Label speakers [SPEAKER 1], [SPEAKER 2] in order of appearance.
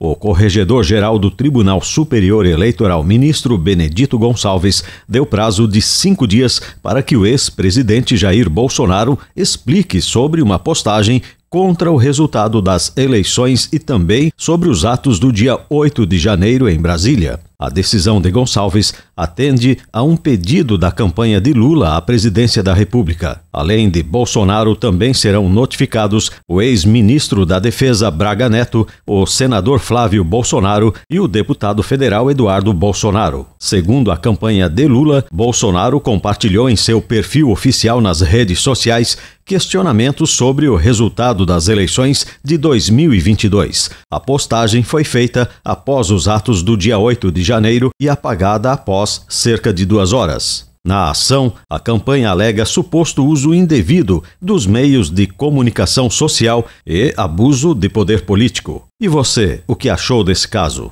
[SPEAKER 1] O corregedor-geral do Tribunal Superior Eleitoral, ministro Benedito Gonçalves, deu prazo de cinco dias para que o ex-presidente Jair Bolsonaro explique sobre uma postagem contra o resultado das eleições e também sobre os atos do dia 8 de janeiro em Brasília. A decisão de Gonçalves atende a um pedido da campanha de Lula à presidência da República. Além de Bolsonaro, também serão notificados o ex-ministro da Defesa Braga Neto, o senador Flávio Bolsonaro e o deputado federal Eduardo Bolsonaro. Segundo a campanha de Lula, Bolsonaro compartilhou em seu perfil oficial nas redes sociais questionamentos sobre o resultado das eleições de 2022. A postagem foi feita após os atos do dia 8 de Janeiro e apagada após cerca de duas horas. Na ação, a campanha alega suposto uso indevido dos meios de comunicação social e abuso de poder político. E você, o que achou desse caso?